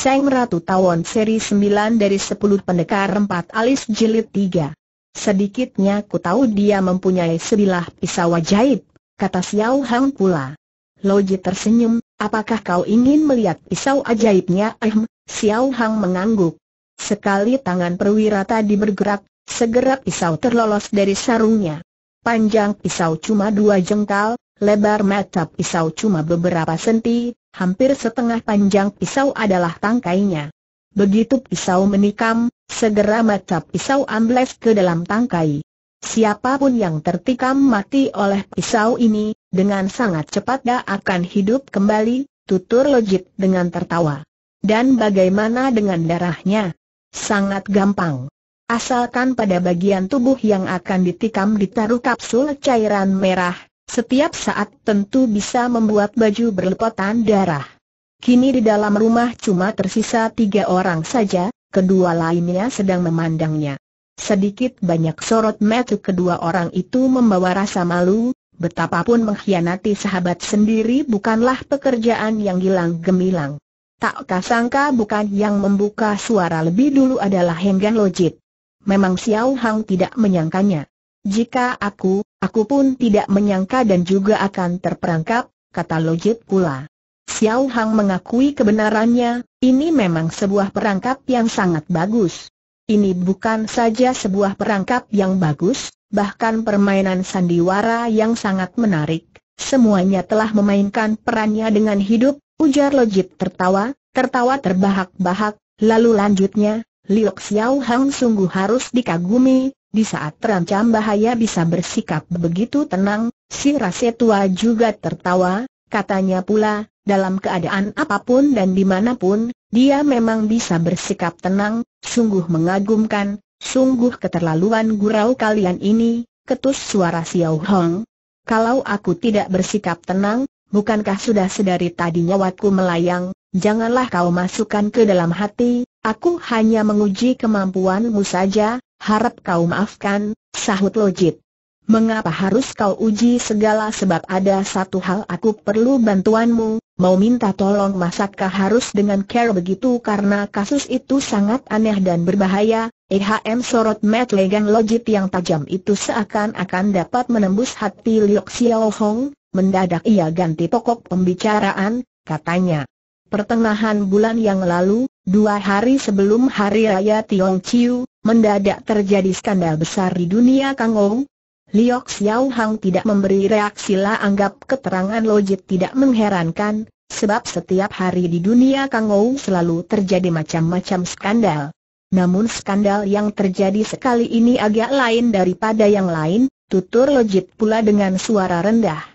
Seng Ratu Tawon seri 9 dari 10 pendekar 4 alis jilid 3. Sedikitnya ku tahu dia mempunyai sebilah pisau ajaib, kata Xiao Hang pula. Loji tersenyum, apakah kau ingin melihat pisau ajaibnya? Ehm, Xiao Hang mengangguk. Sekali tangan perwira tadi bergerak, segera pisau terlolos dari sarungnya. Panjang pisau cuma dua jengkal, lebar mata pisau cuma beberapa senti, hampir setengah panjang pisau adalah tangkainya. Begitu pisau menikam, segera mata pisau ambles ke dalam tangkai. Siapapun yang tertikam mati oleh pisau ini, dengan sangat cepat dia akan hidup kembali, tutur logit dengan tertawa. Dan bagaimana dengan darahnya? Sangat gampang. Asalkan pada bagian tubuh yang akan ditikam ditaruh kapsul cairan merah, setiap saat tentu bisa membuat baju berlepotan darah. Kini di dalam rumah cuma tersisa tiga orang saja, kedua lainnya sedang memandangnya. Sedikit banyak sorot mata kedua orang itu membawa rasa malu, betapapun mengkhianati sahabat sendiri bukanlah pekerjaan yang hilang gemilang. Tak kasangka bukan yang membuka suara lebih dulu adalah Henggan Lojit memang Xiao Hang tidak menyangkanya. Jika aku, aku pun tidak menyangka dan juga akan terperangkap, kata Lojit pula. Xiao Hang mengakui kebenarannya, ini memang sebuah perangkap yang sangat bagus. Ini bukan saja sebuah perangkap yang bagus, bahkan permainan sandiwara yang sangat menarik. Semuanya telah memainkan perannya dengan hidup, ujar Lojit tertawa, tertawa terbahak-bahak, lalu lanjutnya, Liok Xiao Hang sungguh harus dikagumi, di saat terancam bahaya bisa bersikap begitu tenang, si rase tua juga tertawa, katanya pula, dalam keadaan apapun dan dimanapun, dia memang bisa bersikap tenang, sungguh mengagumkan, sungguh keterlaluan gurau kalian ini, ketus suara Xiao Hong. Kalau aku tidak bersikap tenang, bukankah sudah sedari tadi nyawaku melayang, janganlah kau masukkan ke dalam hati, Aku hanya menguji kemampuanmu saja, harap kau maafkan, sahut Lojit. Mengapa harus kau uji segala sebab ada satu hal aku perlu bantuanmu, mau minta tolong masakkah harus dengan care begitu karena kasus itu sangat aneh dan berbahaya, EHM sorot Matt Legan Lojit yang tajam itu seakan-akan dapat menembus hati Liu Xiaohong, mendadak ia ganti pokok pembicaraan, katanya. Pertengahan bulan yang lalu, dua hari sebelum Hari Raya Tiong Chiu, mendadak terjadi skandal besar di dunia Kangou. Liok Xiao Hang tidak memberi reaksi lah anggap keterangan logik tidak mengherankan, sebab setiap hari di dunia Kangou selalu terjadi macam-macam skandal. Namun skandal yang terjadi sekali ini agak lain daripada yang lain, tutur logik pula dengan suara rendah.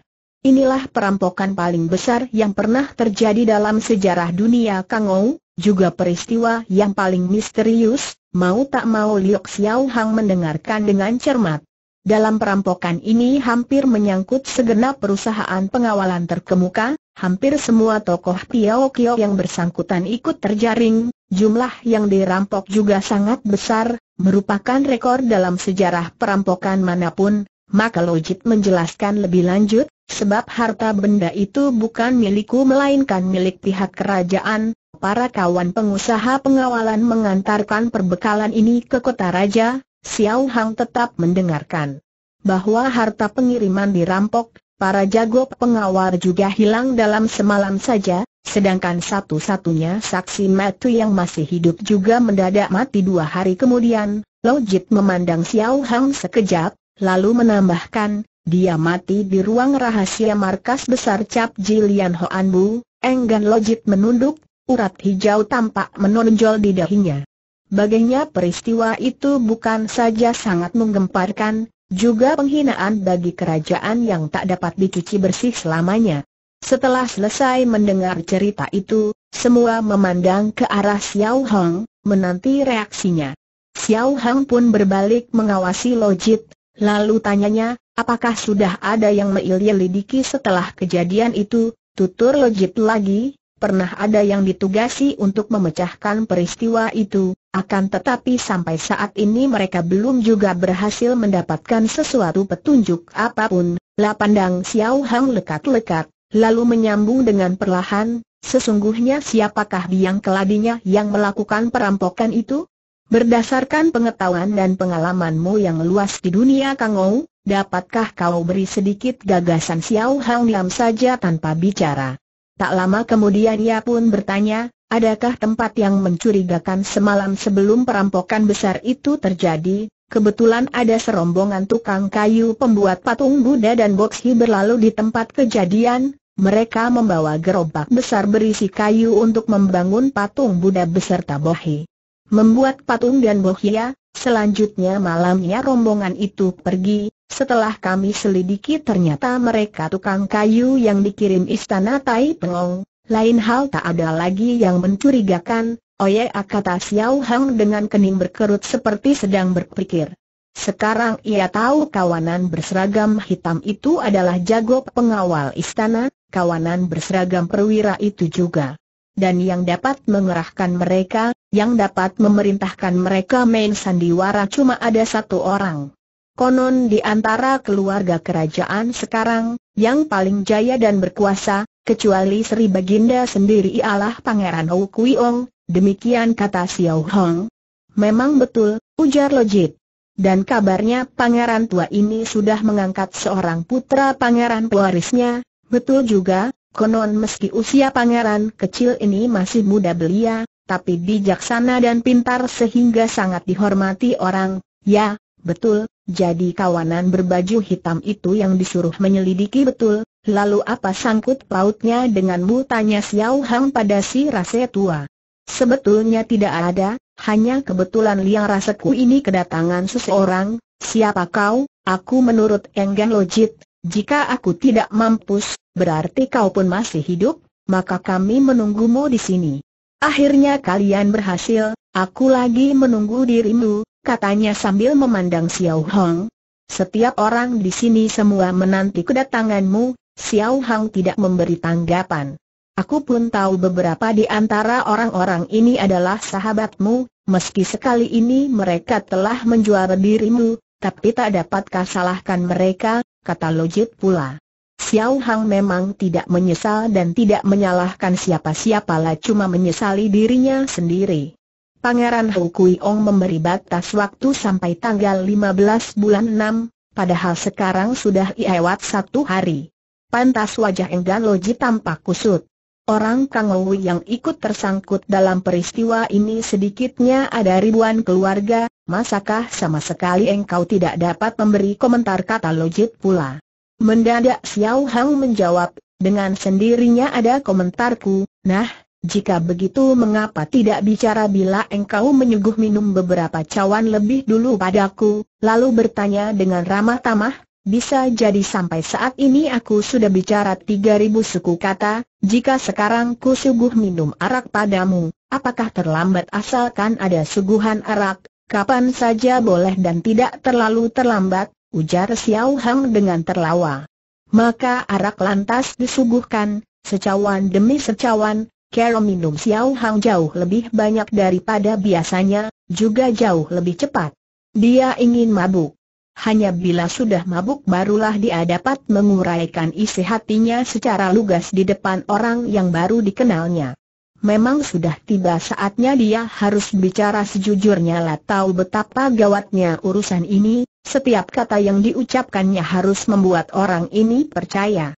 Inilah perampokan paling besar yang pernah terjadi dalam sejarah dunia Kangou, juga peristiwa yang paling misterius, mau tak mau Liok Xiao Hang mendengarkan dengan cermat. Dalam perampokan ini hampir menyangkut segenap perusahaan pengawalan terkemuka, hampir semua tokoh Piao Kio yang bersangkutan ikut terjaring, jumlah yang dirampok juga sangat besar, merupakan rekor dalam sejarah perampokan manapun, maka Lojit menjelaskan lebih lanjut, Sebab harta benda itu bukan milikku melainkan milik pihak kerajaan, para kawan pengusaha pengawalan mengantarkan perbekalan ini ke kota raja, Xiao Hang tetap mendengarkan bahwa harta pengiriman dirampok, para jago pengawal juga hilang dalam semalam saja, sedangkan satu-satunya saksi Matu yang masih hidup juga mendadak mati dua hari kemudian, Lojit memandang Xiao Hang sekejap, lalu menambahkan, dia mati di ruang rahasia markas besar Cap Jilian Hoan Enggan Lojit menunduk, urat hijau tampak menonjol di dahinya. Baginya peristiwa itu bukan saja sangat menggemparkan, juga penghinaan bagi kerajaan yang tak dapat dicuci bersih selamanya. Setelah selesai mendengar cerita itu, semua memandang ke arah Xiao Hong, menanti reaksinya. Xiao Hong pun berbalik mengawasi Lojit, lalu tanyanya, Apakah sudah ada yang menyelidiki setelah kejadian itu? Tutur legit lagi, pernah ada yang ditugasi untuk memecahkan peristiwa itu, akan tetapi sampai saat ini mereka belum juga berhasil mendapatkan sesuatu petunjuk apapun. La pandang Xiao Hang lekat-lekat, lalu menyambung dengan perlahan, sesungguhnya siapakah biang keladinya yang melakukan perampokan itu? Berdasarkan pengetahuan dan pengalamanmu yang luas di dunia Kangou, Dapatkah kau beri sedikit gagasan Xiao Hang Niam saja tanpa bicara? Tak lama kemudian ia pun bertanya, adakah tempat yang mencurigakan semalam sebelum perampokan besar itu terjadi? Kebetulan ada serombongan tukang kayu pembuat patung Buddha dan Boxhi berlalu di tempat kejadian, mereka membawa gerobak besar berisi kayu untuk membangun patung Buddha beserta Bohi. Membuat patung dan Bohia, selanjutnya malamnya rombongan itu pergi, setelah kami selidiki ternyata mereka tukang kayu yang dikirim istana Tai Pengong, lain hal tak ada lagi yang mencurigakan, Oye kata Xiao Hang dengan kening berkerut seperti sedang berpikir. Sekarang ia tahu kawanan berseragam hitam itu adalah jago pengawal istana, kawanan berseragam perwira itu juga. Dan yang dapat mengerahkan mereka, yang dapat memerintahkan mereka main sandiwara cuma ada satu orang. Konon di antara keluarga kerajaan sekarang, yang paling jaya dan berkuasa, kecuali Sri Baginda sendiri ialah Pangeran Hou Kui Ong, demikian kata Xiao Hong. Memang betul, ujar Lojit. Dan kabarnya pangeran tua ini sudah mengangkat seorang putra pangeran pewarisnya, betul juga, konon meski usia pangeran kecil ini masih muda belia, tapi bijaksana dan pintar sehingga sangat dihormati orang, ya, Betul, jadi kawanan berbaju hitam itu yang disuruh menyelidiki betul, lalu apa sangkut pautnya denganmu tanya Xiao Hang pada si rase tua. Sebetulnya tidak ada, hanya kebetulan liang raseku ini kedatangan seseorang, siapa kau, aku menurut Enggan Lojit, jika aku tidak mampus, berarti kau pun masih hidup, maka kami menunggumu di sini. Akhirnya kalian berhasil, aku lagi menunggu dirimu, katanya sambil memandang Xiao Hong. Setiap orang di sini semua menanti kedatanganmu, Xiao Hong tidak memberi tanggapan. Aku pun tahu beberapa di antara orang-orang ini adalah sahabatmu, meski sekali ini mereka telah menjual dirimu, tapi tak dapatkah salahkan mereka, kata Lojit pula. Xiao Hang memang tidak menyesal dan tidak menyalahkan siapa-siapa lah cuma menyesali dirinya sendiri. Pangeran Hukui Kui Ong memberi batas waktu sampai tanggal 15 bulan 6, padahal sekarang sudah lewat satu hari. Pantas wajah Enggan Loji tampak kusut. Orang Kang Owi yang ikut tersangkut dalam peristiwa ini sedikitnya ada ribuan keluarga, masakah sama sekali engkau tidak dapat memberi komentar kata Lojit pula. Mendadak Xiao Hang menjawab, dengan sendirinya ada komentarku, nah, jika begitu mengapa tidak bicara bila engkau menyuguh minum beberapa cawan lebih dulu padaku, lalu bertanya dengan ramah tamah, bisa jadi sampai saat ini aku sudah bicara 3000 suku kata, jika sekarang ku suguh minum arak padamu, apakah terlambat asalkan ada suguhan arak, kapan saja boleh dan tidak terlalu terlambat, ujar Xiao Hang dengan terlawa. Maka arak lantas disuguhkan, secawan demi secawan, Kero minum Xiao Hang jauh lebih banyak daripada biasanya, juga jauh lebih cepat. Dia ingin mabuk. Hanya bila sudah mabuk barulah dia dapat menguraikan isi hatinya secara lugas di depan orang yang baru dikenalnya. Memang sudah tiba saatnya dia harus bicara sejujurnya lah tahu betapa gawatnya urusan ini, setiap kata yang diucapkannya harus membuat orang ini percaya.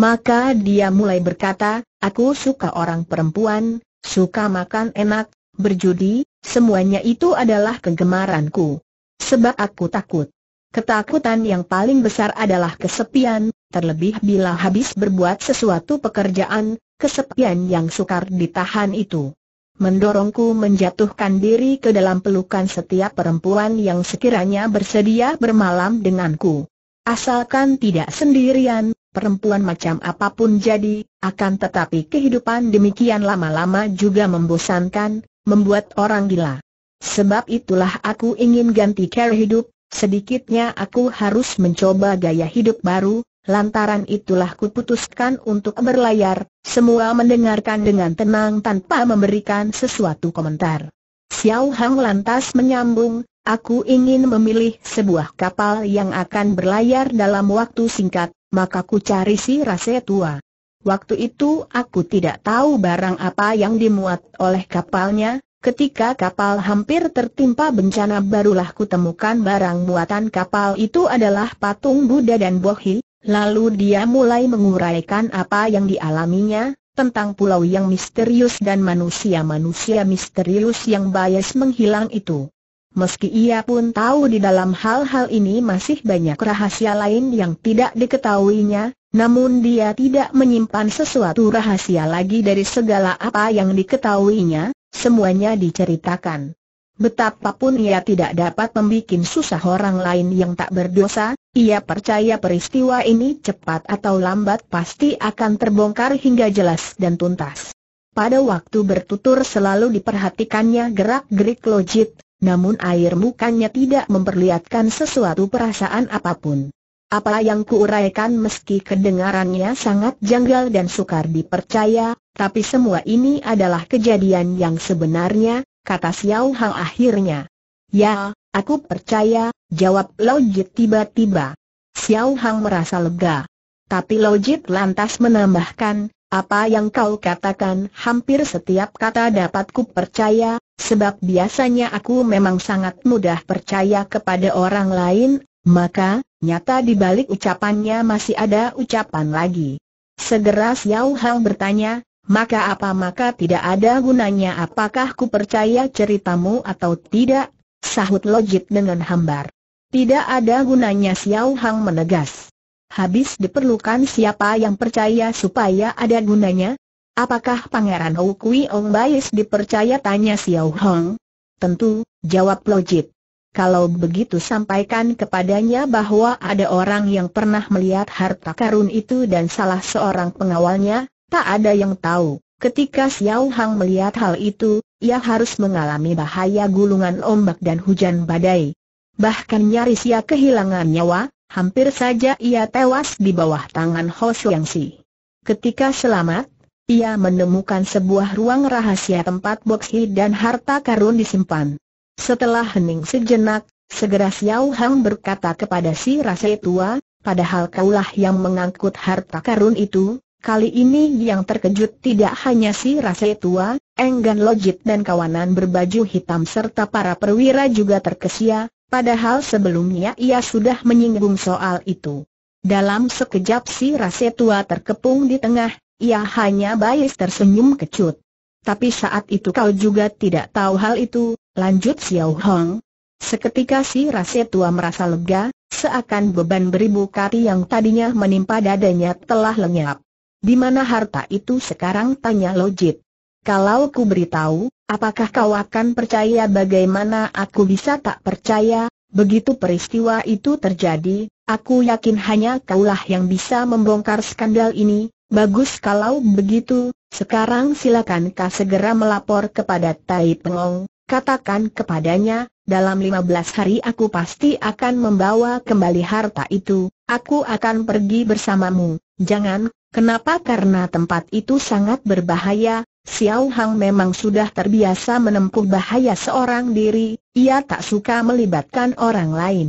Maka dia mulai berkata, aku suka orang perempuan, suka makan enak, berjudi, semuanya itu adalah kegemaranku. Sebab aku takut. Ketakutan yang paling besar adalah kesepian, terlebih bila habis berbuat sesuatu pekerjaan, kesepian yang sukar ditahan itu. Mendorongku menjatuhkan diri ke dalam pelukan setiap perempuan yang sekiranya bersedia bermalam denganku. Asalkan tidak sendirian, perempuan macam apapun jadi, akan tetapi kehidupan demikian lama-lama juga membosankan, membuat orang gila. Sebab itulah aku ingin ganti cara hidup, sedikitnya aku harus mencoba gaya hidup baru, lantaran itulah kuputuskan untuk berlayar, semua mendengarkan dengan tenang tanpa memberikan sesuatu komentar. Xiao Hang lantas menyambung, aku ingin memilih sebuah kapal yang akan berlayar dalam waktu singkat, maka ku cari si Rase tua. Waktu itu aku tidak tahu barang apa yang dimuat oleh kapalnya, ketika kapal hampir tertimpa bencana barulah kutemukan barang muatan kapal itu adalah patung Buddha dan Bohi, lalu dia mulai menguraikan apa yang dialaminya, tentang pulau yang misterius dan manusia-manusia misterius yang bias menghilang itu. Meski ia pun tahu di dalam hal-hal ini masih banyak rahasia lain yang tidak diketahuinya, namun dia tidak menyimpan sesuatu rahasia lagi dari segala apa yang diketahuinya, semuanya diceritakan. Betapapun ia tidak dapat membuat susah orang lain yang tak berdosa, ia percaya peristiwa ini cepat atau lambat pasti akan terbongkar hingga jelas dan tuntas. Pada waktu bertutur selalu diperhatikannya gerak-gerik logit, namun air mukanya tidak memperlihatkan sesuatu perasaan apapun. Apa yang kuuraikan meski kedengarannya sangat janggal dan sukar dipercaya, tapi semua ini adalah kejadian yang sebenarnya, kata Xiao Hao akhirnya. Ya, aku percaya, jawab Lojit tiba-tiba. Xiao Hang merasa lega. Tapi Lojit lantas menambahkan, apa yang kau katakan hampir setiap kata dapat ku percaya, sebab biasanya aku memang sangat mudah percaya kepada orang lain, maka, nyata di balik ucapannya masih ada ucapan lagi. Segera Xiao Hao bertanya, maka apa maka tidak ada gunanya apakah ku percaya ceritamu atau tidak, sahut Lojit dengan hambar. Tidak ada gunanya Xiao Hang menegas habis diperlukan siapa yang percaya supaya ada gunanya? Apakah Pangeran Ou Kui Ong Bais dipercaya tanya Xiao Hong? Tentu, jawab Lojip. Kalau begitu sampaikan kepadanya bahwa ada orang yang pernah melihat harta karun itu dan salah seorang pengawalnya, tak ada yang tahu. Ketika Xiao Hong melihat hal itu, ia harus mengalami bahaya gulungan ombak dan hujan badai. Bahkan nyaris ia kehilangan nyawa, Hampir saja ia tewas di bawah tangan Ho Shuang Si. Ketika selamat, ia menemukan sebuah ruang rahasia tempat boksi dan harta karun disimpan. Setelah hening sejenak, segera Xiao Hang berkata kepada si rasa tua, padahal kaulah yang mengangkut harta karun itu, kali ini yang terkejut tidak hanya si rasa tua, Enggan Lojit dan kawanan berbaju hitam serta para perwira juga terkesia, Padahal sebelumnya ia sudah menyinggung soal itu. Dalam sekejap si rase tua terkepung di tengah, ia hanya bais tersenyum kecut. Tapi saat itu kau juga tidak tahu hal itu, lanjut Xiao Hong. Seketika si rase tua merasa lega, seakan beban beribu kati yang tadinya menimpa dadanya telah lenyap. Di mana harta itu sekarang tanya Lojit. Kalau ku beritahu, Apakah kau akan percaya bagaimana aku bisa tak percaya? Begitu peristiwa itu terjadi, aku yakin hanya kaulah yang bisa membongkar skandal ini. Bagus kalau begitu, sekarang silakan kau segera melapor kepada Tai Pengong. Katakan kepadanya, dalam 15 hari aku pasti akan membawa kembali harta itu. Aku akan pergi bersamamu. Jangan, kenapa? Karena tempat itu sangat berbahaya, Xiao Hang memang sudah terbiasa menempuh bahaya seorang diri, ia tak suka melibatkan orang lain.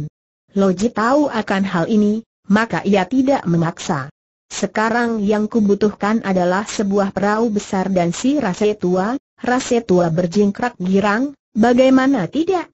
Loji tahu akan hal ini, maka ia tidak memaksa. Sekarang yang kubutuhkan adalah sebuah perahu besar dan si rase tua, rase tua berjingkrak girang, bagaimana tidak?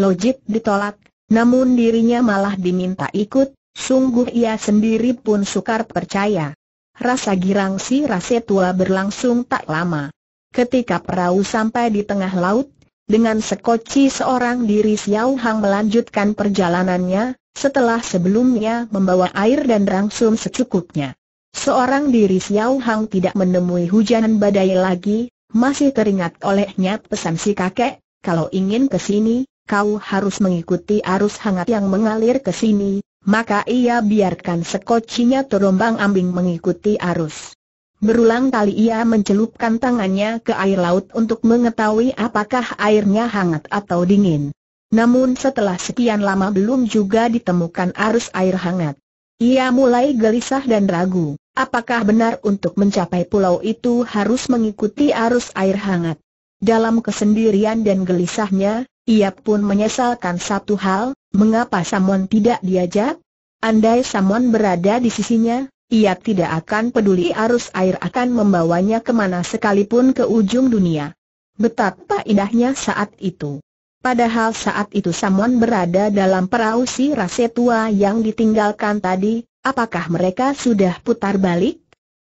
Lojit ditolak, namun dirinya malah diminta ikut, sungguh ia sendiri pun sukar percaya. Rasa girang si rase tua berlangsung tak lama. Ketika perahu sampai di tengah laut, dengan sekoci seorang diri Xiao Hang melanjutkan perjalanannya, setelah sebelumnya membawa air dan rangsum secukupnya. Seorang diri Xiao Hang tidak menemui hujanan badai lagi, masih teringat olehnya pesan si kakek, kalau ingin ke sini, kau harus mengikuti arus hangat yang mengalir ke sini, maka ia biarkan sekocinya terombang ambing mengikuti arus. Berulang kali ia mencelupkan tangannya ke air laut untuk mengetahui apakah airnya hangat atau dingin. Namun setelah sekian lama belum juga ditemukan arus air hangat. Ia mulai gelisah dan ragu, apakah benar untuk mencapai pulau itu harus mengikuti arus air hangat. Dalam kesendirian dan gelisahnya, ia pun menyesalkan satu hal, mengapa Samon tidak diajak? Andai Samon berada di sisinya, ia tidak akan peduli arus air akan membawanya kemana sekalipun ke ujung dunia. Betapa indahnya saat itu. Padahal saat itu Samon berada dalam perahu si rase tua yang ditinggalkan tadi, apakah mereka sudah putar balik?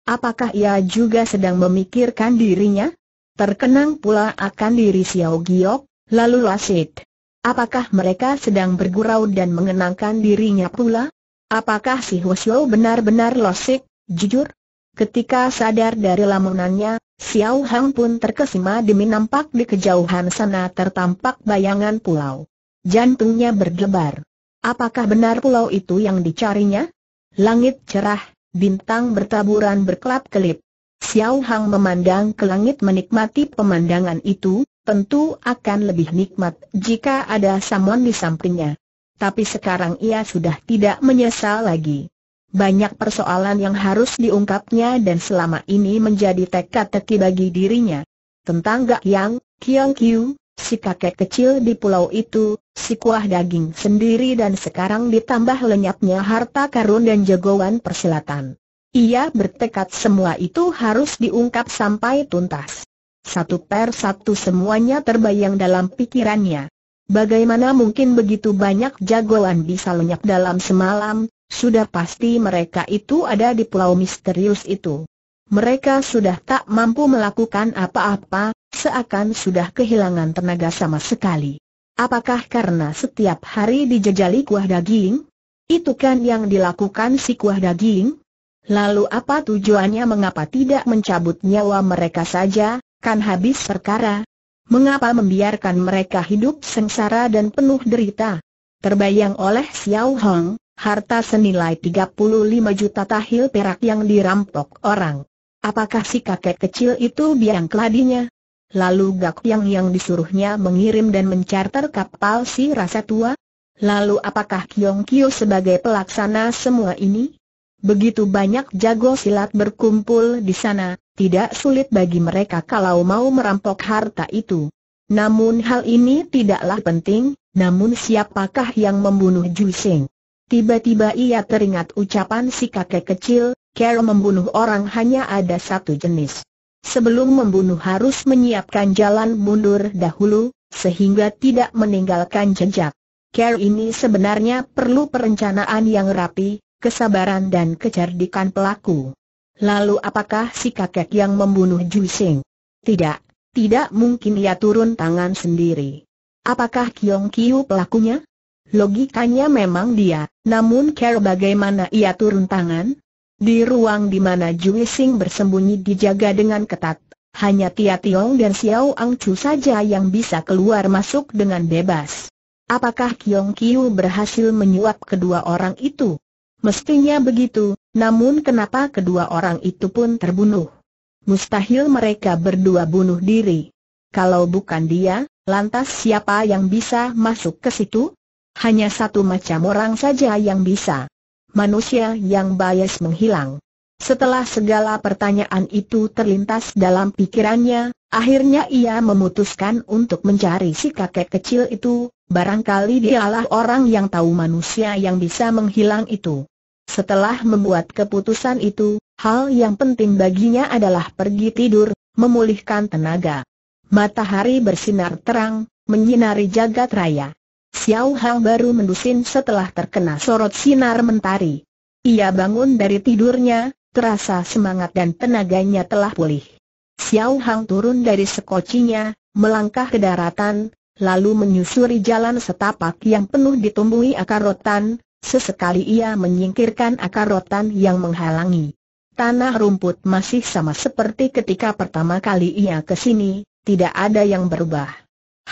Apakah ia juga sedang memikirkan dirinya? Terkenang pula akan diri Xiao Giok, Lalu Lasik. Apakah mereka sedang bergurau dan mengenangkan dirinya pula? Apakah si Hwasyo benar-benar Lasik, jujur? Ketika sadar dari lamunannya, Xiao Hang pun terkesima demi nampak di kejauhan sana tertampak bayangan pulau. Jantungnya berdebar. Apakah benar pulau itu yang dicarinya? Langit cerah, bintang bertaburan berkelap-kelip. Xiao Hang memandang ke langit menikmati pemandangan itu, tentu akan lebih nikmat jika ada Samon di sampingnya. Tapi sekarang ia sudah tidak menyesal lagi. Banyak persoalan yang harus diungkapnya dan selama ini menjadi teka-teki bagi dirinya. Tentang Gak Yang, Kiong Kiu, si kakek kecil di pulau itu, si kuah daging sendiri dan sekarang ditambah lenyapnya harta karun dan jagoan persilatan. Ia bertekad semua itu harus diungkap sampai tuntas. Satu per satu semuanya terbayang dalam pikirannya. Bagaimana mungkin begitu banyak jagoan bisa lenyap dalam semalam, sudah pasti mereka itu ada di pulau misterius itu. Mereka sudah tak mampu melakukan apa-apa, seakan sudah kehilangan tenaga sama sekali. Apakah karena setiap hari dijejali kuah daging? Itu kan yang dilakukan si kuah daging? Lalu apa tujuannya mengapa tidak mencabut nyawa mereka saja, kan habis perkara. Mengapa membiarkan mereka hidup sengsara dan penuh derita? Terbayang oleh Xiao Hong, harta senilai 35 juta tahil perak yang dirampok orang. Apakah si kakek kecil itu biang keladinya? Lalu Gak Yang yang disuruhnya mengirim dan mencarter kapal si rasa tua? Lalu apakah Kiong Kio sebagai pelaksana semua ini? Begitu banyak jago silat berkumpul di sana, tidak sulit bagi mereka kalau mau merampok harta itu. Namun hal ini tidaklah penting, namun siapakah yang membunuh Ju Sing? Tiba-tiba ia teringat ucapan si kakek kecil, Care membunuh orang hanya ada satu jenis. Sebelum membunuh harus menyiapkan jalan mundur dahulu, sehingga tidak meninggalkan jejak. Care ini sebenarnya perlu perencanaan yang rapi, kesabaran dan kecerdikan pelaku. Lalu apakah si kakek yang membunuh Ju Sing? Tidak, tidak mungkin ia turun tangan sendiri. Apakah Kiong Kiu pelakunya? Logikanya memang dia, namun care bagaimana ia turun tangan? Di ruang di mana Ju Sing bersembunyi dijaga dengan ketat, hanya Tia Tiong dan Xiao Ang Chu saja yang bisa keluar masuk dengan bebas. Apakah Kiong Kiu berhasil menyuap kedua orang itu? Mestinya begitu, namun kenapa kedua orang itu pun terbunuh? Mustahil mereka berdua bunuh diri. Kalau bukan dia, lantas siapa yang bisa masuk ke situ? Hanya satu macam orang saja yang bisa. Manusia yang bias menghilang. Setelah segala pertanyaan itu terlintas dalam pikirannya, akhirnya ia memutuskan untuk mencari si kakek kecil itu, barangkali dialah orang yang tahu manusia yang bisa menghilang itu. Setelah membuat keputusan itu, hal yang penting baginya adalah pergi tidur, memulihkan tenaga. Matahari bersinar terang, menyinari jagat raya. Xiao Hang baru mendusin setelah terkena sorot sinar mentari. Ia bangun dari tidurnya, terasa semangat dan tenaganya telah pulih. Xiao Hang turun dari sekocinya, melangkah ke daratan, lalu menyusuri jalan setapak yang penuh ditumbuhi akar rotan, Sesekali ia menyingkirkan akar rotan yang menghalangi. Tanah rumput masih sama seperti ketika pertama kali ia ke sini, tidak ada yang berubah.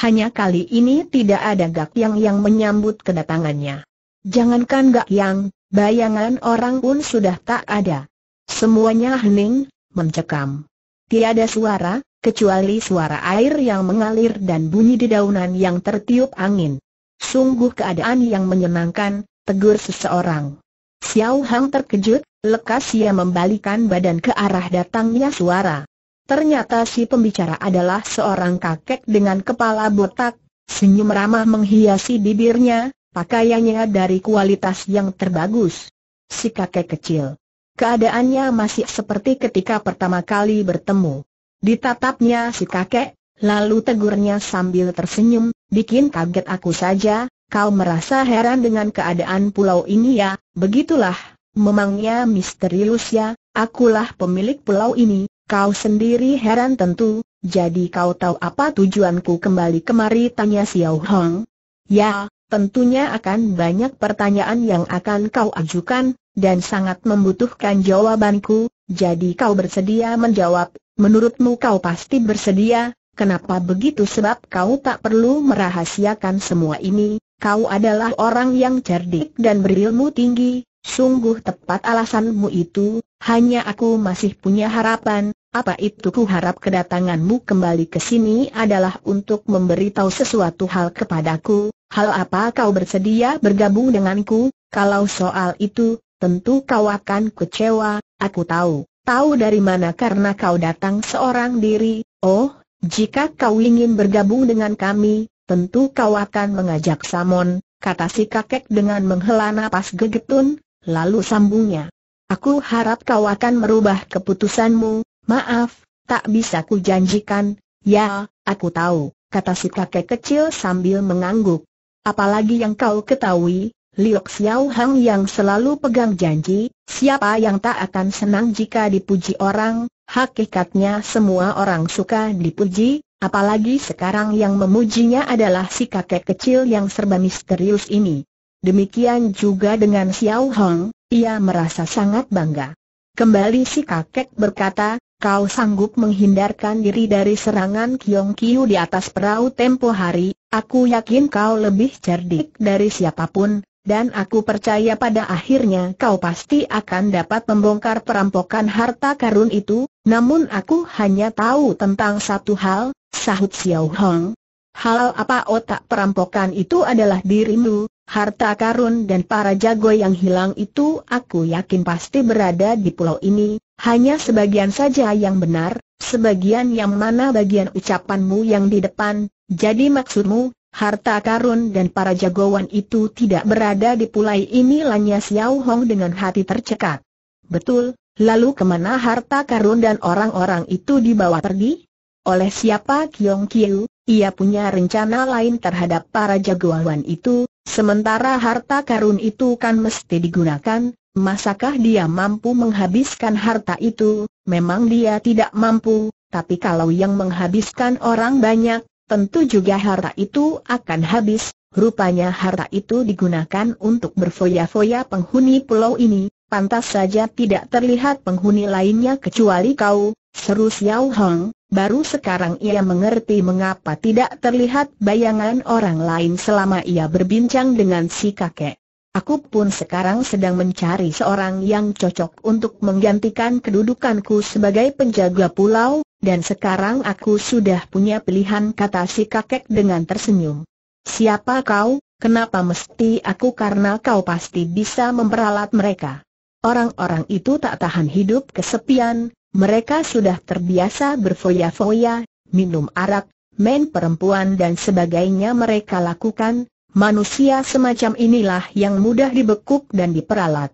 Hanya kali ini tidak ada Gak Yang yang menyambut kedatangannya. Jangankan Gak Yang, bayangan orang pun sudah tak ada. Semuanya hening, mencekam. Tiada suara, kecuali suara air yang mengalir dan bunyi dedaunan yang tertiup angin. Sungguh keadaan yang menyenangkan, tegur seseorang. Xiao Hang terkejut, lekas ia membalikan badan ke arah datangnya suara. Ternyata si pembicara adalah seorang kakek dengan kepala botak, senyum ramah menghiasi bibirnya, pakaiannya dari kualitas yang terbagus. Si kakek kecil. Keadaannya masih seperti ketika pertama kali bertemu. Ditatapnya si kakek, lalu tegurnya sambil tersenyum, bikin kaget aku saja, Kau merasa heran dengan keadaan pulau ini ya, begitulah, memangnya misterius ya, akulah pemilik pulau ini, kau sendiri heran tentu, jadi kau tahu apa tujuanku kembali kemari tanya Xiao Hong. Ya, tentunya akan banyak pertanyaan yang akan kau ajukan, dan sangat membutuhkan jawabanku, jadi kau bersedia menjawab, menurutmu kau pasti bersedia, Kenapa begitu sebab kau tak perlu merahasiakan semua ini, kau adalah orang yang cerdik dan berilmu tinggi, sungguh tepat alasanmu itu, hanya aku masih punya harapan, apa itu ku harap kedatanganmu kembali ke sini adalah untuk memberitahu sesuatu hal kepadaku, hal apa kau bersedia bergabung denganku, kalau soal itu, tentu kau akan kecewa, aku tahu, tahu dari mana karena kau datang seorang diri, oh, jika kau ingin bergabung dengan kami, tentu kau akan mengajak Samon, kata si kakek dengan menghela napas gegetun, lalu sambungnya. Aku harap kau akan merubah keputusanmu, maaf, tak bisa kujanjikan, ya, aku tahu, kata si kakek kecil sambil mengangguk. Apalagi yang kau ketahui, Liok Xiao Hang yang selalu pegang janji, siapa yang tak akan senang jika dipuji orang, hakikatnya semua orang suka dipuji, Apalagi sekarang yang memujinya adalah si kakek kecil yang serba misterius ini. Demikian juga dengan Xiao Hong, ia merasa sangat bangga. Kembali si kakek berkata, kau sanggup menghindarkan diri dari serangan Kiong Kiu di atas perahu tempo hari, aku yakin kau lebih cerdik dari siapapun, dan aku percaya pada akhirnya kau pasti akan dapat membongkar perampokan harta karun itu, namun aku hanya tahu tentang satu hal, Sahut Xiao Hong. Hal apa otak perampokan itu adalah dirimu, harta karun dan para jago yang hilang itu aku yakin pasti berada di pulau ini, hanya sebagian saja yang benar, sebagian yang mana bagian ucapanmu yang di depan, jadi maksudmu, harta karun dan para jagoan itu tidak berada di pulau ini lanya Xiao Hong dengan hati tercekat. Betul, lalu kemana harta karun dan orang-orang itu dibawa pergi? Oleh siapa Kiong Kiu, ia punya rencana lain terhadap para jagoan itu, sementara harta karun itu kan mesti digunakan, masakah dia mampu menghabiskan harta itu, memang dia tidak mampu, tapi kalau yang menghabiskan orang banyak, tentu juga harta itu akan habis, rupanya harta itu digunakan untuk berfoya-foya penghuni pulau ini, pantas saja tidak terlihat penghuni lainnya kecuali kau, seru Xiao Hong, Baru sekarang ia mengerti mengapa tidak terlihat bayangan orang lain selama ia berbincang dengan si kakek. Aku pun sekarang sedang mencari seorang yang cocok untuk menggantikan kedudukanku sebagai penjaga pulau, dan sekarang aku sudah punya pilihan kata si kakek dengan tersenyum. Siapa kau, kenapa mesti aku karena kau pasti bisa memperalat mereka. Orang-orang itu tak tahan hidup kesepian, mereka sudah terbiasa berfoya-foya, minum arak, main perempuan dan sebagainya mereka lakukan, manusia semacam inilah yang mudah dibekuk dan diperalat.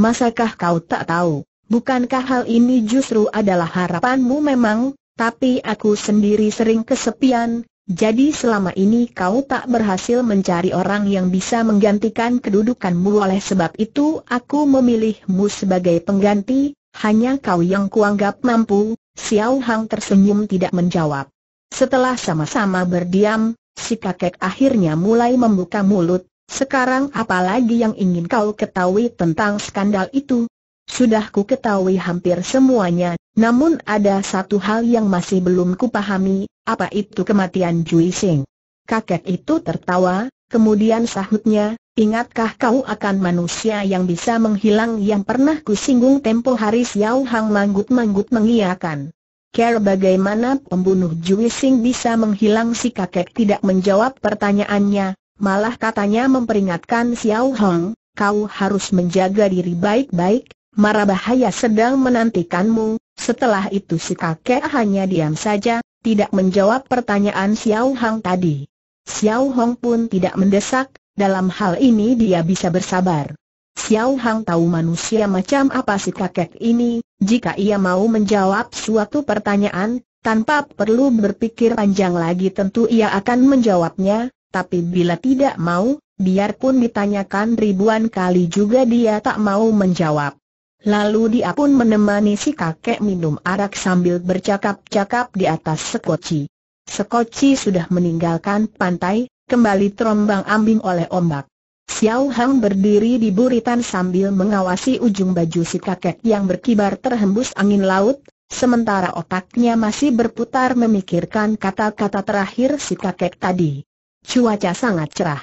Masakah kau tak tahu, bukankah hal ini justru adalah harapanmu memang, tapi aku sendiri sering kesepian, jadi selama ini kau tak berhasil mencari orang yang bisa menggantikan kedudukanmu oleh sebab itu aku memilihmu sebagai pengganti, hanya kau yang kuanggap mampu, Xiao Hang tersenyum tidak menjawab. Setelah sama-sama berdiam, si kakek akhirnya mulai membuka mulut, sekarang apalagi yang ingin kau ketahui tentang skandal itu? Sudah ku ketahui hampir semuanya, namun ada satu hal yang masih belum kupahami, apa itu kematian Jui Sing? Kakek itu tertawa, kemudian sahutnya, Ingatkah kau akan manusia yang bisa menghilang yang pernah kusinggung tempo hari Xiao Hang manggut-manggut mengiakan. Care bagaimana pembunuh Jui Sing bisa menghilang si kakek tidak menjawab pertanyaannya, malah katanya memperingatkan Xiao Hang, kau harus menjaga diri baik-baik, mara bahaya sedang menantikanmu, setelah itu si kakek hanya diam saja, tidak menjawab pertanyaan Xiao Hang tadi. Xiao Hong pun tidak mendesak, dalam hal ini dia bisa bersabar. Xiao Hang tahu manusia macam apa si kakek ini, jika ia mau menjawab suatu pertanyaan, tanpa perlu berpikir panjang lagi tentu ia akan menjawabnya, tapi bila tidak mau, biarpun ditanyakan ribuan kali juga dia tak mau menjawab. Lalu dia pun menemani si kakek minum arak sambil bercakap-cakap di atas sekoci. Sekoci sudah meninggalkan pantai, kembali terombang ambing oleh ombak. Xiao Hang berdiri di buritan sambil mengawasi ujung baju si kakek yang berkibar terhembus angin laut, sementara otaknya masih berputar memikirkan kata-kata terakhir si kakek tadi. Cuaca sangat cerah.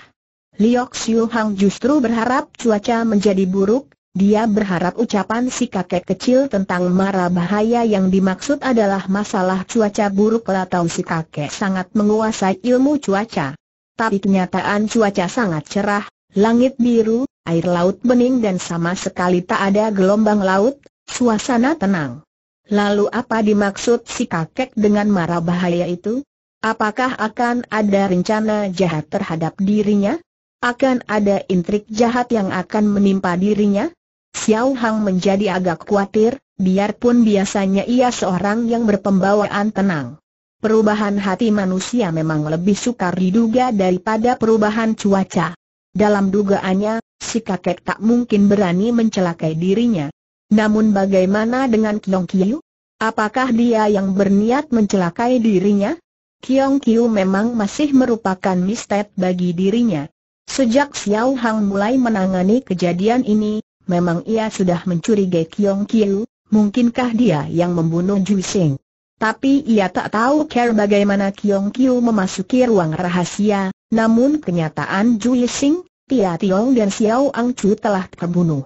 Liok Xiu Hang justru berharap cuaca menjadi buruk, dia berharap ucapan si kakek kecil tentang mara bahaya yang dimaksud adalah masalah cuaca buruk atau si kakek sangat menguasai ilmu cuaca tapi kenyataan cuaca sangat cerah, langit biru, air laut bening dan sama sekali tak ada gelombang laut, suasana tenang. Lalu apa dimaksud si kakek dengan mara bahaya itu? Apakah akan ada rencana jahat terhadap dirinya? Akan ada intrik jahat yang akan menimpa dirinya? Xiao Hang menjadi agak khawatir, biarpun biasanya ia seorang yang berpembawaan tenang. Perubahan hati manusia memang lebih sukar diduga daripada perubahan cuaca. Dalam dugaannya, si kakek tak mungkin berani mencelakai dirinya. Namun bagaimana dengan Kiong Kiu? Apakah dia yang berniat mencelakai dirinya? Kiong Kiu memang masih merupakan mistet bagi dirinya. Sejak Xiao Hang mulai menangani kejadian ini, memang ia sudah mencurigai Kiong Kiu, mungkinkah dia yang membunuh Ju Sing? Tapi ia tak tahu care bagaimana Kiong Kiu memasuki ruang rahasia, namun kenyataan Ju Yixing, Tia Tiong dan Xiao Ang Chu telah terbunuh.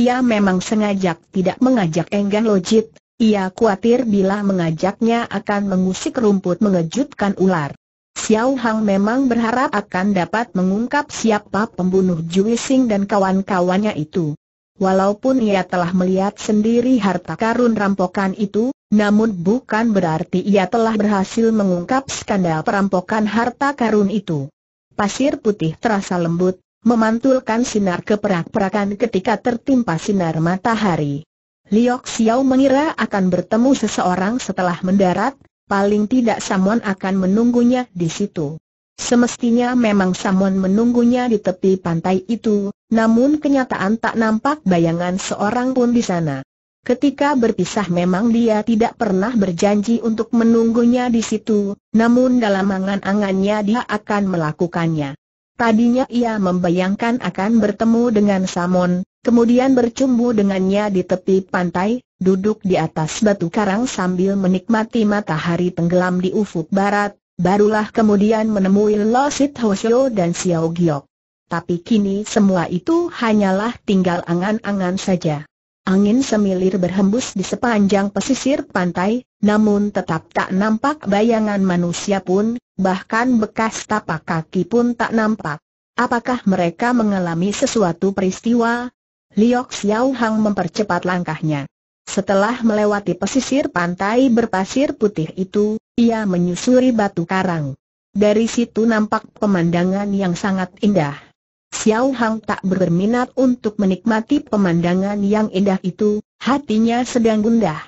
Ia memang sengaja tidak mengajak Enggan Lojit, ia khawatir bila mengajaknya akan mengusik rumput mengejutkan ular. Xiao Hang memang berharap akan dapat mengungkap siapa pembunuh Ju Yixing dan kawan-kawannya itu. Walaupun ia telah melihat sendiri harta karun rampokan itu, namun bukan berarti ia telah berhasil mengungkap skandal perampokan harta karun itu. Pasir putih terasa lembut, memantulkan sinar keperak-perakan ketika tertimpa sinar matahari. Liok Xiao mengira akan bertemu seseorang setelah mendarat, paling tidak Samon akan menunggunya di situ. Semestinya memang Samon menunggunya di tepi pantai itu, namun kenyataan tak nampak bayangan seorang pun di sana. Ketika berpisah memang dia tidak pernah berjanji untuk menunggunya di situ, namun dalam angan-angannya dia akan melakukannya. Tadinya ia membayangkan akan bertemu dengan Samon, kemudian bercumbu dengannya di tepi pantai, duduk di atas batu karang sambil menikmati matahari tenggelam di ufuk barat, barulah kemudian menemui Lo Sit Hoshio dan Xiao Giok. Tapi kini semua itu hanyalah tinggal angan-angan saja. Angin semilir berhembus di sepanjang pesisir pantai, namun tetap tak nampak bayangan manusia pun, bahkan bekas tapak kaki pun tak nampak. Apakah mereka mengalami sesuatu peristiwa? Liok Xiao Hang mempercepat langkahnya. Setelah melewati pesisir pantai berpasir putih itu, ia menyusuri batu karang. Dari situ nampak pemandangan yang sangat indah. Xiao Hang tak berminat untuk menikmati pemandangan yang indah itu, hatinya sedang gundah.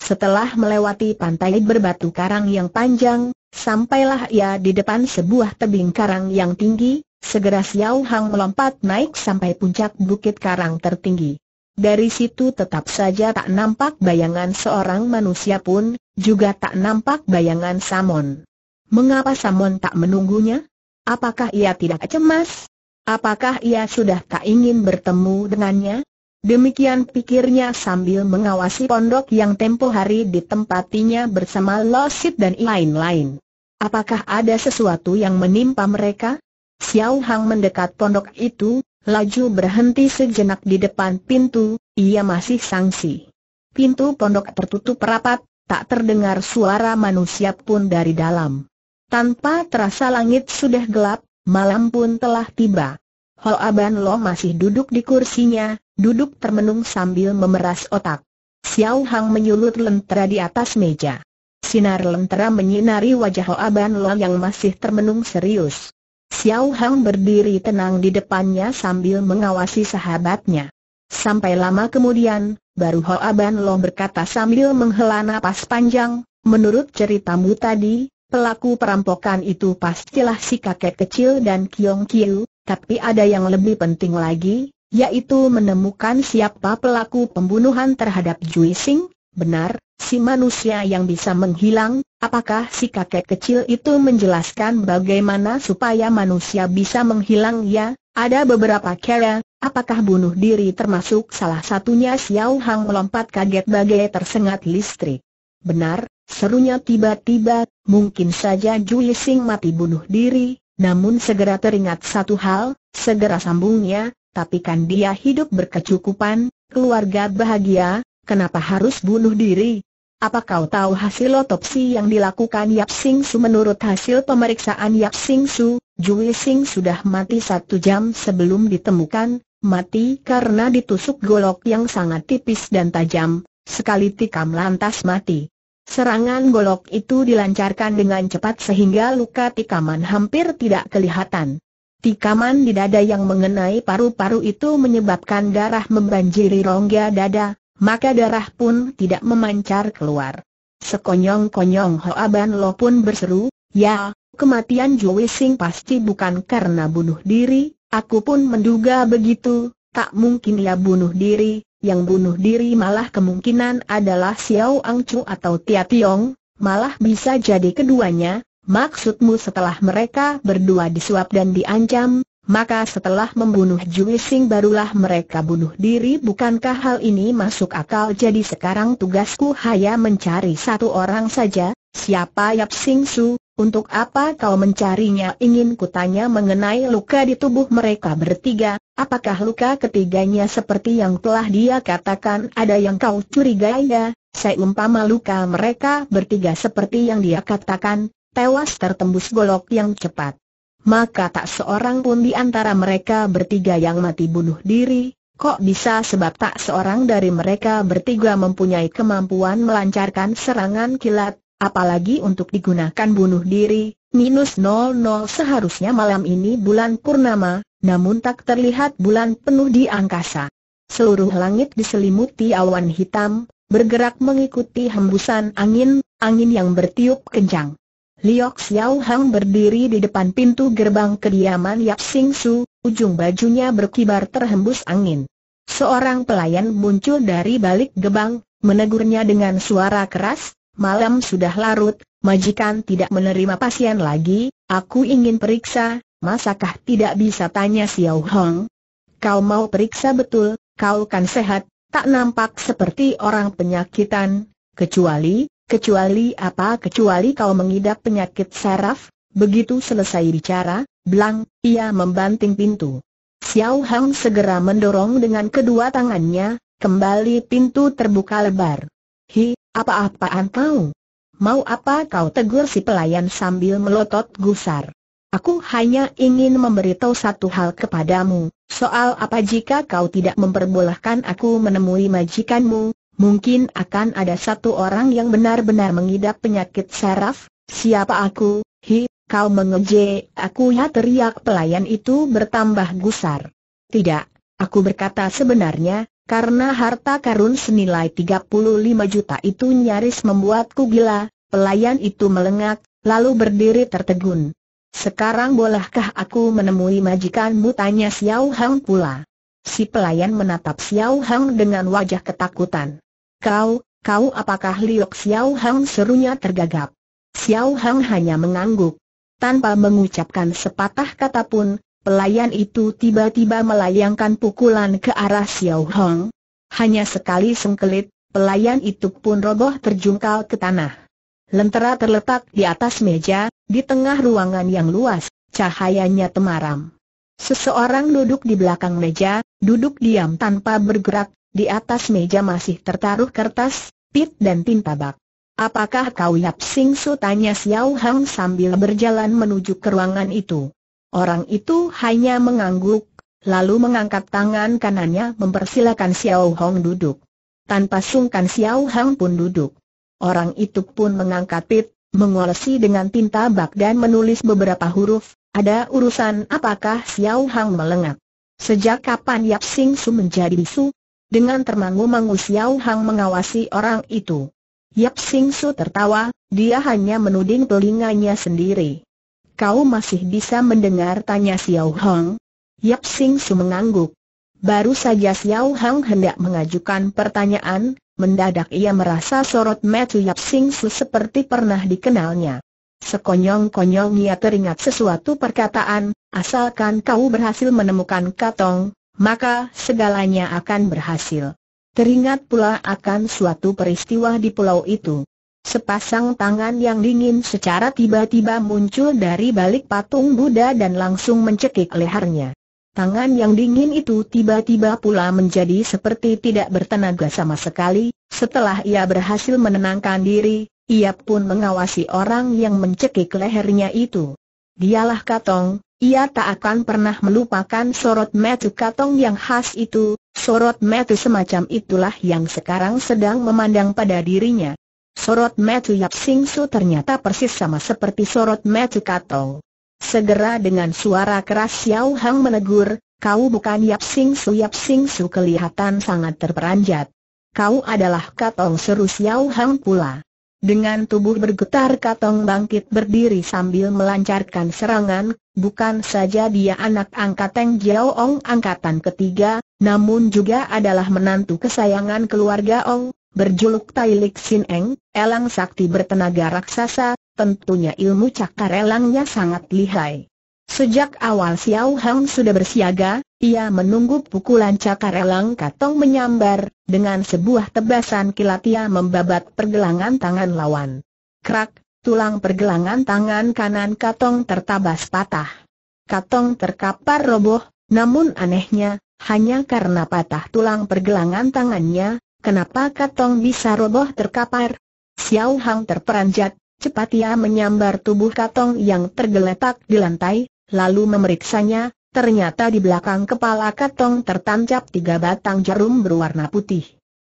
Setelah melewati pantai berbatu karang yang panjang, sampailah ia di depan sebuah tebing karang yang tinggi, segera Xiao Hang melompat naik sampai puncak bukit karang tertinggi. Dari situ tetap saja tak nampak bayangan seorang manusia pun, juga tak nampak bayangan Samon. Mengapa Samon tak menunggunya? Apakah ia tidak cemas? Apakah ia sudah tak ingin bertemu dengannya? Demikian pikirnya sambil mengawasi pondok yang tempo hari ditempatinya bersama Losit dan lain-lain. Apakah ada sesuatu yang menimpa mereka? Xiao Hang mendekat pondok itu, laju berhenti sejenak di depan pintu, ia masih sangsi. Pintu pondok tertutup rapat, tak terdengar suara manusia pun dari dalam. Tanpa terasa langit sudah gelap, Malam pun telah tiba. Hoaban Lo masih duduk di kursinya, duduk termenung sambil memeras otak. Xiao Hang menyulut lentera di atas meja. Sinar lentera menyinari wajah Hoaban Lo yang masih termenung serius. Xiao Hang berdiri tenang di depannya sambil mengawasi sahabatnya. Sampai lama kemudian, baru Hoaban Lo berkata sambil menghela napas panjang, menurut ceritamu tadi, Pelaku perampokan itu pastilah si kakek kecil dan Kiong Kiu, tapi ada yang lebih penting lagi, yaitu menemukan siapa pelaku pembunuhan terhadap Jui Sing, benar, si manusia yang bisa menghilang, apakah si kakek kecil itu menjelaskan bagaimana supaya manusia bisa menghilang ya, ada beberapa cara, apakah bunuh diri termasuk salah satunya Xiao Hang melompat kaget bagai tersengat listrik. Benar, Serunya tiba-tiba, mungkin saja Ju Sing mati bunuh diri, namun segera teringat satu hal, segera sambungnya, tapi kan dia hidup berkecukupan, keluarga bahagia, kenapa harus bunuh diri? Apa kau tahu hasil otopsi yang dilakukan Yap Sing Su menurut hasil pemeriksaan Yap Sing Su, Jui Sing sudah mati satu jam sebelum ditemukan, mati karena ditusuk golok yang sangat tipis dan tajam, sekali tikam lantas mati. Serangan golok itu dilancarkan dengan cepat sehingga luka tikaman hampir tidak kelihatan. Tikaman di dada yang mengenai paru-paru itu menyebabkan darah membanjiri rongga dada, maka darah pun tidak memancar keluar. Sekonyong-konyong Hoaban Lo pun berseru, ya, kematian Jui Sing pasti bukan karena bunuh diri, aku pun menduga begitu, tak mungkin ia bunuh diri, yang bunuh diri malah kemungkinan adalah Xiao Ang Chu atau Tia Tiong, malah bisa jadi keduanya, maksudmu setelah mereka berdua disuap dan diancam, maka setelah membunuh Jui Sing barulah mereka bunuh diri bukankah hal ini masuk akal jadi sekarang tugasku hanya mencari satu orang saja, siapa Yap Sing Su, untuk apa kau mencarinya ingin kutanya mengenai luka di tubuh mereka bertiga, apakah luka ketiganya seperti yang telah dia katakan ada yang kau curigai ya? umpama luka mereka bertiga seperti yang dia katakan, tewas tertembus golok yang cepat. Maka tak seorang pun di antara mereka bertiga yang mati bunuh diri, kok bisa sebab tak seorang dari mereka bertiga mempunyai kemampuan melancarkan serangan kilat, apalagi untuk digunakan bunuh diri, minus 00 seharusnya malam ini bulan purnama, namun tak terlihat bulan penuh di angkasa. Seluruh langit diselimuti awan hitam, bergerak mengikuti hembusan angin, angin yang bertiup kencang. Liok Xiao Hang berdiri di depan pintu gerbang kediaman Yap Sing Su, ujung bajunya berkibar terhembus angin. Seorang pelayan muncul dari balik gebang, menegurnya dengan suara keras, Malam sudah larut, majikan tidak menerima pasien lagi, aku ingin periksa, masakah tidak bisa tanya Xiao Hong? Kau mau periksa betul, kau kan sehat, tak nampak seperti orang penyakitan, kecuali, kecuali apa kecuali kau mengidap penyakit saraf, begitu selesai bicara, blang, ia membanting pintu. Xiao Hong segera mendorong dengan kedua tangannya, kembali pintu terbuka lebar. Hi, apa-apaan kau? Mau apa kau tegur si pelayan sambil melotot gusar? Aku hanya ingin memberitahu satu hal kepadamu, soal apa jika kau tidak memperbolehkan aku menemui majikanmu, mungkin akan ada satu orang yang benar-benar mengidap penyakit saraf, siapa aku, hi, kau mengeje, aku ya teriak pelayan itu bertambah gusar. Tidak, aku berkata sebenarnya, karena harta karun senilai 35 juta itu nyaris membuatku gila, pelayan itu melengak, lalu berdiri tertegun. Sekarang bolehkah aku menemui majikanmu tanya Xiao Hang pula. Si pelayan menatap Xiao Hang dengan wajah ketakutan. Kau, kau apakah Liok Xiao Hang serunya tergagap. Xiao Hang hanya mengangguk. Tanpa mengucapkan sepatah kata pun, Pelayan itu tiba-tiba melayangkan pukulan ke arah Xiao Hong. Hanya sekali sengkelit, pelayan itu pun roboh terjungkal ke tanah. Lentera terletak di atas meja, di tengah ruangan yang luas, cahayanya temaram. Seseorang duduk di belakang meja, duduk diam tanpa bergerak, di atas meja masih tertaruh kertas, pit dan tin tabak. Apakah kau Yap Sing Su? tanya Xiao Hong sambil berjalan menuju ke ruangan itu. Orang itu hanya mengangguk, lalu mengangkat tangan kanannya mempersilakan Xiao Hong duduk. Tanpa sungkan Xiao Hong pun duduk. Orang itu pun mengangkat pit, mengolesi dengan tinta bak dan menulis beberapa huruf, ada urusan apakah Xiao Hong melengak. Sejak kapan Yap Sing Su menjadi bisu? Dengan termangu-mangu Xiao Hong mengawasi orang itu. Yap Sing Su tertawa, dia hanya menuding telinganya sendiri. Kau masih bisa mendengar tanya Xiao Hong? Yap Sing Su mengangguk. Baru saja Xiao Hong hendak mengajukan pertanyaan, mendadak ia merasa sorot mata Yap Sing Su seperti pernah dikenalnya. Sekonyong-konyong ia teringat sesuatu perkataan, asalkan kau berhasil menemukan Katong, maka segalanya akan berhasil. Teringat pula akan suatu peristiwa di pulau itu. Sepasang tangan yang dingin secara tiba-tiba muncul dari balik patung Buddha dan langsung mencekik lehernya. Tangan yang dingin itu tiba-tiba pula menjadi seperti tidak bertenaga sama sekali, setelah ia berhasil menenangkan diri, ia pun mengawasi orang yang mencekik lehernya itu. Dialah Katong, ia tak akan pernah melupakan sorot metu Katong yang khas itu, sorot metu semacam itulah yang sekarang sedang memandang pada dirinya. Sorot Matthew Yap Sing Su ternyata persis sama seperti sorot Matthew Katong. Segera dengan suara keras Xiao Hang menegur, kau bukan Yap Sing Su Yap Sing Su kelihatan sangat terperanjat. Kau adalah Katong seru Xiao Hang pula. Dengan tubuh bergetar Katong bangkit berdiri sambil melancarkan serangan, bukan saja dia anak angkat Teng Jiao Ong angkatan ketiga, namun juga adalah menantu kesayangan keluarga Ong, berjuluk Tailik Sin Eng, elang sakti bertenaga raksasa, tentunya ilmu cakar elangnya sangat lihai. Sejak awal Xiao Hang sudah bersiaga, ia menunggu pukulan cakar elang katong menyambar, dengan sebuah tebasan kilat ia membabat pergelangan tangan lawan. Krak, tulang pergelangan tangan kanan katong tertabas patah. Katong terkapar roboh, namun anehnya, hanya karena patah tulang pergelangan tangannya, Kenapa Katong bisa roboh terkapar? Xiao Hang terperanjat, cepat ia menyambar tubuh Katong yang tergeletak di lantai, lalu memeriksanya, ternyata di belakang kepala Katong tertancap tiga batang jarum berwarna putih.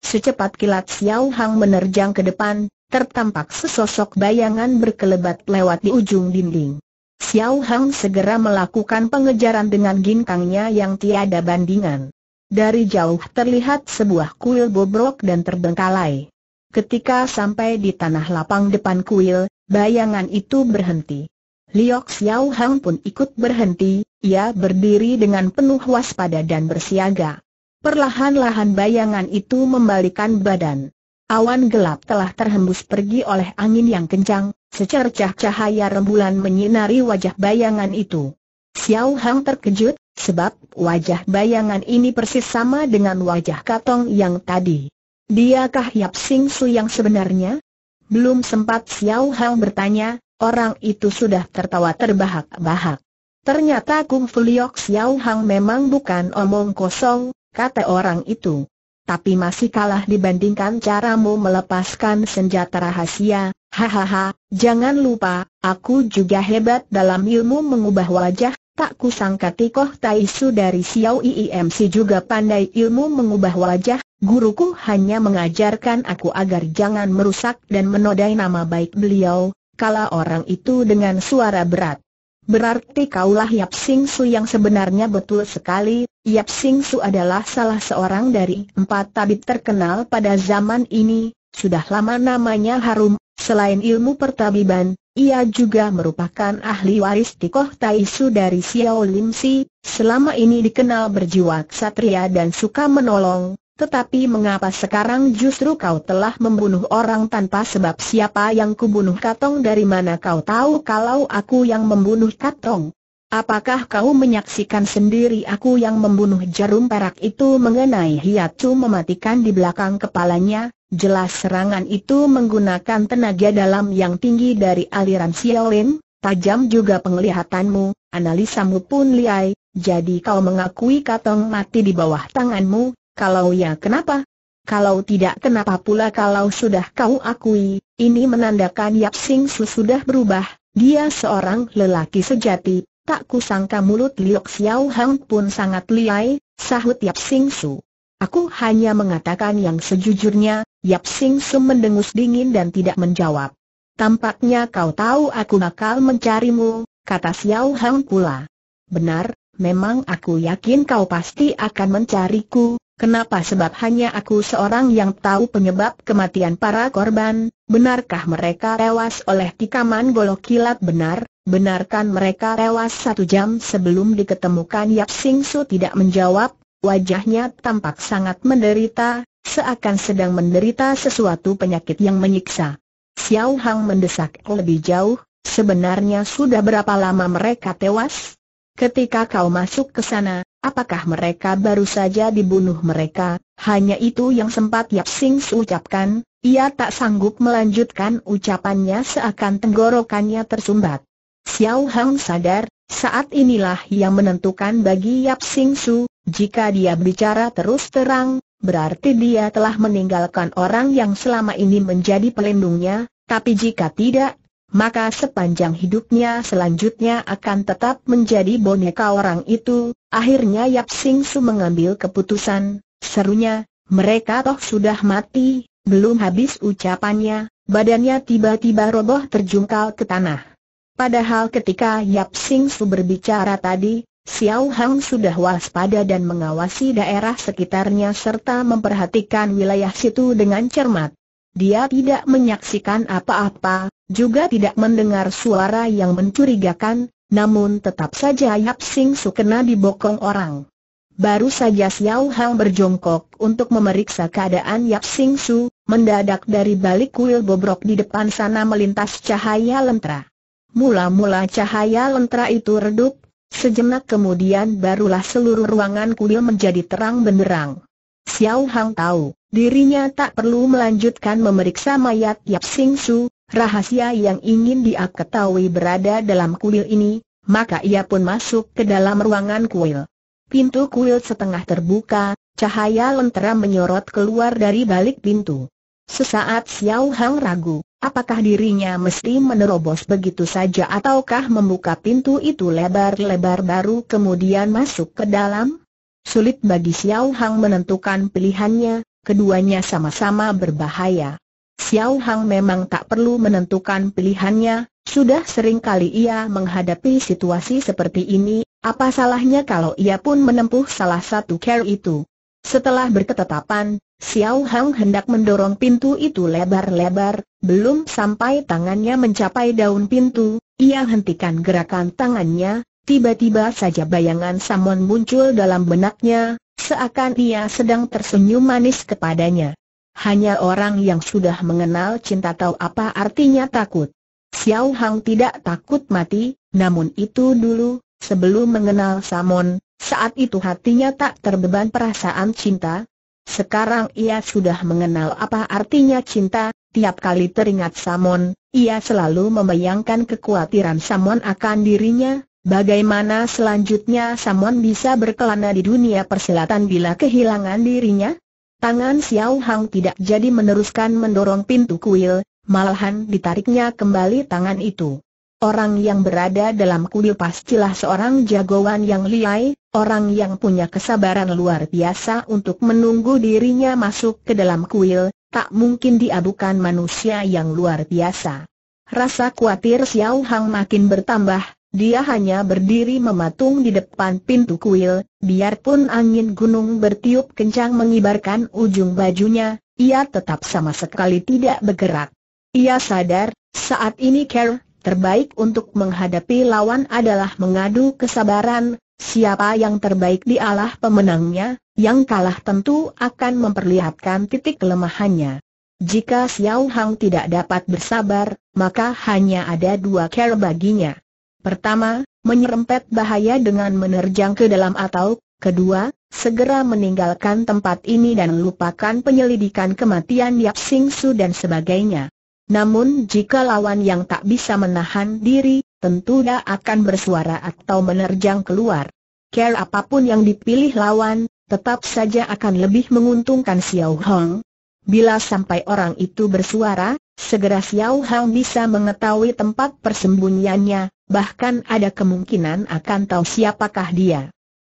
Secepat kilat Xiao Hang menerjang ke depan, tertampak sesosok bayangan berkelebat lewat di ujung dinding. Xiao Hang segera melakukan pengejaran dengan ginkangnya yang tiada bandingan. Dari jauh terlihat sebuah kuil bobrok dan terbengkalai. Ketika sampai di tanah lapang depan kuil, bayangan itu berhenti. Liok Xiao Hang pun ikut berhenti, ia berdiri dengan penuh waspada dan bersiaga. Perlahan-lahan bayangan itu membalikan badan. Awan gelap telah terhembus pergi oleh angin yang kencang, secercah cahaya rembulan menyinari wajah bayangan itu. Xiao Hang terkejut, Sebab, wajah bayangan ini persis sama dengan wajah Katong yang tadi. Diakah Yap Sing Su yang sebenarnya? Belum sempat Xiao Hang bertanya, orang itu sudah tertawa terbahak-bahak. Ternyata Kung Fu Liok Xiao Hang memang bukan omong kosong, kata orang itu. Tapi masih kalah dibandingkan caramu melepaskan senjata rahasia, hahaha, jangan lupa, aku juga hebat dalam ilmu mengubah wajah, Tak kusangka Tikoh Taisu dari Xiao IIMC juga pandai ilmu mengubah wajah, guruku hanya mengajarkan aku agar jangan merusak dan menodai nama baik beliau, kala orang itu dengan suara berat. Berarti kaulah Yap Sing Su yang sebenarnya betul sekali, Yap Sing Su adalah salah seorang dari empat tabib terkenal pada zaman ini, sudah lama namanya harum, selain ilmu pertabiban, ia juga merupakan ahli waris Tikoh Taisu dari Xiao Lim Si, selama ini dikenal berjiwa ksatria dan suka menolong, tetapi mengapa sekarang justru kau telah membunuh orang tanpa sebab siapa yang kubunuh Katong dari mana kau tahu kalau aku yang membunuh Katong? Apakah kau menyaksikan sendiri aku yang membunuh jarum perak itu mengenai hiatu mematikan di belakang kepalanya? Jelas serangan itu menggunakan tenaga dalam yang tinggi dari aliran Xiaolin, tajam juga penglihatanmu, analisamu pun liai, jadi kau mengakui Katong mati di bawah tanganmu, kalau ya kenapa? Kalau tidak kenapa pula kalau sudah kau akui, ini menandakan Yap Sing Su sudah berubah, dia seorang lelaki sejati, tak kusangka mulut Liok Xiao Hang pun sangat liai, sahut Yap Sing Su. Aku hanya mengatakan yang sejujurnya, Yap Sing Sum mendengus dingin dan tidak menjawab. Tampaknya kau tahu aku nakal mencarimu, kata Xiao Hang pula. Benar, memang aku yakin kau pasti akan mencariku, Kenapa sebab hanya aku seorang yang tahu penyebab kematian para korban, benarkah mereka tewas oleh tikaman golok kilat benar, benarkan mereka tewas satu jam sebelum diketemukan Yap Sing Su tidak menjawab, wajahnya tampak sangat menderita, seakan sedang menderita sesuatu penyakit yang menyiksa. Xiao Hang mendesak lebih jauh, sebenarnya sudah berapa lama mereka tewas? Ketika kau masuk ke sana, apakah mereka baru saja dibunuh mereka? Hanya itu yang sempat Yap Sing ucapkan, ia tak sanggup melanjutkan ucapannya seakan tenggorokannya tersumbat. Xiao Hang sadar, saat inilah yang menentukan bagi Yap Sing Su, jika dia bicara terus terang, berarti dia telah meninggalkan orang yang selama ini menjadi pelindungnya, tapi jika tidak, maka sepanjang hidupnya selanjutnya akan tetap menjadi boneka orang itu. Akhirnya Yap Sing Su mengambil keputusan, serunya, mereka toh sudah mati, belum habis ucapannya, badannya tiba-tiba roboh terjungkal ke tanah. Padahal ketika Yap Sing Su berbicara tadi, Xiao Hang sudah waspada dan mengawasi daerah sekitarnya serta memperhatikan wilayah situ dengan cermat. Dia tidak menyaksikan apa-apa, juga tidak mendengar suara yang mencurigakan, namun tetap saja Yap Sing Su kena dibokong orang. Baru saja Xiao Hang berjongkok untuk memeriksa keadaan Yap Sing Su, mendadak dari balik kuil bobrok di depan sana melintas cahaya lentera. Mula-mula cahaya lentera itu redup, Sejenak kemudian barulah seluruh ruangan kuil menjadi terang benderang. Xiao Hang tahu, dirinya tak perlu melanjutkan memeriksa mayat Yap Sing Su, rahasia yang ingin dia ketahui berada dalam kuil ini, maka ia pun masuk ke dalam ruangan kuil. Pintu kuil setengah terbuka, cahaya lentera menyorot keluar dari balik pintu. Sesaat Xiao Hang ragu, Apakah dirinya mesti menerobos begitu saja ataukah membuka pintu itu lebar-lebar baru kemudian masuk ke dalam? Sulit bagi Xiao Hang menentukan pilihannya, keduanya sama-sama berbahaya. Xiao Hang memang tak perlu menentukan pilihannya, sudah sering kali ia menghadapi situasi seperti ini, apa salahnya kalau ia pun menempuh salah satu care itu. Setelah berketetapan, Xiao Hang hendak mendorong pintu itu lebar-lebar, belum sampai tangannya mencapai daun pintu, ia hentikan gerakan tangannya, tiba-tiba saja bayangan Samon muncul dalam benaknya, seakan ia sedang tersenyum manis kepadanya. Hanya orang yang sudah mengenal cinta tahu apa artinya takut. Xiao Hang tidak takut mati, namun itu dulu, sebelum mengenal Samon, saat itu hatinya tak terbeban perasaan cinta, sekarang ia sudah mengenal apa artinya cinta, tiap kali teringat Samon, ia selalu membayangkan kekhawatiran Samon akan dirinya, bagaimana selanjutnya Samon bisa berkelana di dunia persilatan bila kehilangan dirinya? Tangan Xiao Hang tidak jadi meneruskan mendorong pintu kuil, malahan ditariknya kembali tangan itu. Orang yang berada dalam kuil pastilah seorang jagoan yang liai, orang yang punya kesabaran luar biasa untuk menunggu dirinya masuk ke dalam kuil, tak mungkin diabukan manusia yang luar biasa. Rasa khawatir Xiao Hang makin bertambah, dia hanya berdiri mematung di depan pintu kuil, biarpun angin gunung bertiup kencang mengibarkan ujung bajunya, ia tetap sama sekali tidak bergerak. Ia sadar, saat ini care terbaik untuk menghadapi lawan adalah mengadu kesabaran, Siapa yang terbaik di dialah pemenangnya, yang kalah tentu akan memperlihatkan titik kelemahannya. Jika Xiao Hang tidak dapat bersabar, maka hanya ada dua cara baginya. Pertama, menyerempet bahaya dengan menerjang ke dalam atau, kedua, segera meninggalkan tempat ini dan lupakan penyelidikan kematian Yap Sing Su dan sebagainya. Namun jika lawan yang tak bisa menahan diri, tentu dia akan bersuara atau menerjang keluar. Care apapun yang dipilih lawan, tetap saja akan lebih menguntungkan Xiao Hong. Bila sampai orang itu bersuara, segera Xiao Hong bisa mengetahui tempat persembunyiannya, bahkan ada kemungkinan akan tahu siapakah dia.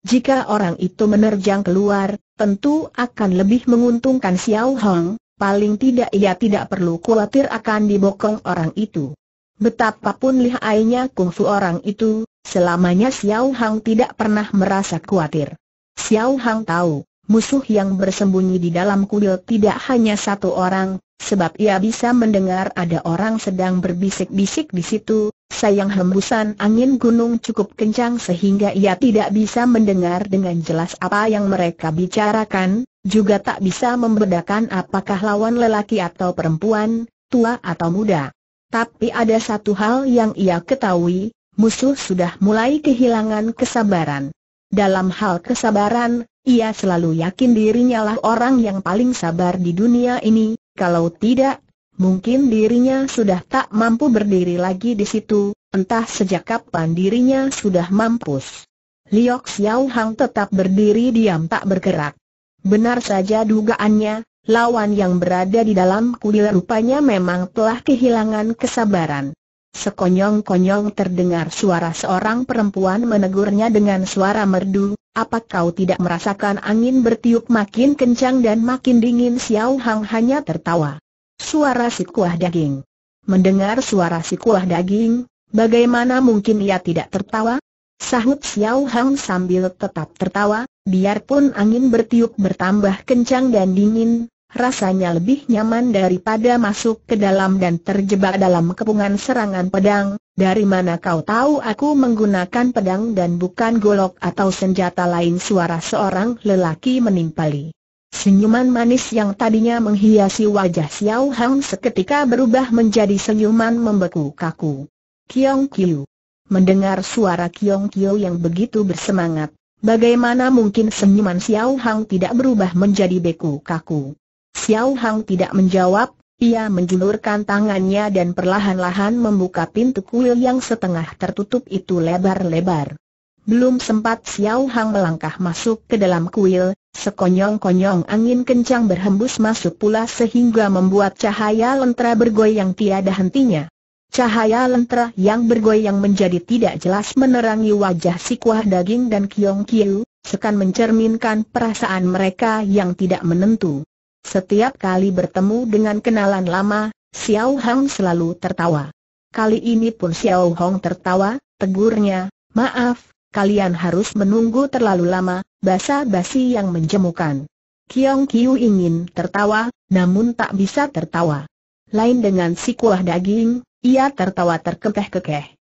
Jika orang itu menerjang keluar, tentu akan lebih menguntungkan Xiao Hong paling tidak ia tidak perlu khawatir akan dibokong orang itu. Betapapun lihainya kungfu orang itu, selamanya Xiao Hang tidak pernah merasa khawatir. Xiao Hang tahu, musuh yang bersembunyi di dalam kuil tidak hanya satu orang, sebab ia bisa mendengar ada orang sedang berbisik-bisik di situ, sayang hembusan angin gunung cukup kencang sehingga ia tidak bisa mendengar dengan jelas apa yang mereka bicarakan, juga tak bisa membedakan apakah lawan lelaki atau perempuan, tua atau muda. Tapi ada satu hal yang ia ketahui, musuh sudah mulai kehilangan kesabaran. Dalam hal kesabaran, ia selalu yakin dirinya lah orang yang paling sabar di dunia ini, kalau tidak, Mungkin dirinya sudah tak mampu berdiri lagi di situ, entah sejak kapan dirinya sudah mampus. Liok Xiao Hang tetap berdiri diam tak bergerak. Benar saja dugaannya, lawan yang berada di dalam kuil rupanya memang telah kehilangan kesabaran. Sekonyong-konyong terdengar suara seorang perempuan menegurnya dengan suara merdu, apa kau tidak merasakan angin bertiup makin kencang dan makin dingin Xiao Hang hanya tertawa. Suara si kuah daging. Mendengar suara si kuah daging, bagaimana mungkin ia tidak tertawa? Sahut Xiao Hang sambil tetap tertawa, biarpun angin bertiup bertambah kencang dan dingin, rasanya lebih nyaman daripada masuk ke dalam dan terjebak dalam kepungan serangan pedang, dari mana kau tahu aku menggunakan pedang dan bukan golok atau senjata lain suara seorang lelaki menimpali. Senyuman manis yang tadinya menghiasi wajah Xiao Hang seketika berubah menjadi senyuman membeku kaku. Kiong Kiu. Mendengar suara Kiong Kiu yang begitu bersemangat, bagaimana mungkin senyuman Xiao Hang tidak berubah menjadi beku kaku? Xiao Hang tidak menjawab, ia menjulurkan tangannya dan perlahan-lahan membuka pintu kuil yang setengah tertutup itu lebar-lebar. Belum sempat Xiao Hang melangkah masuk ke dalam kuil, Sekonyong-konyong angin kencang berhembus masuk pula sehingga membuat cahaya lentera bergoyang tiada hentinya. Cahaya lentera yang bergoyang menjadi tidak jelas menerangi wajah si kuah daging dan kiong kiu, sekan mencerminkan perasaan mereka yang tidak menentu. Setiap kali bertemu dengan kenalan lama, Xiao Hong selalu tertawa. Kali ini pun Xiao Hong tertawa, tegurnya, maaf, kalian harus menunggu terlalu lama, basa-basi yang menjemukan. Kiong Kiu ingin tertawa, namun tak bisa tertawa. Lain dengan si kuah daging, ia tertawa terkekeh-kekeh.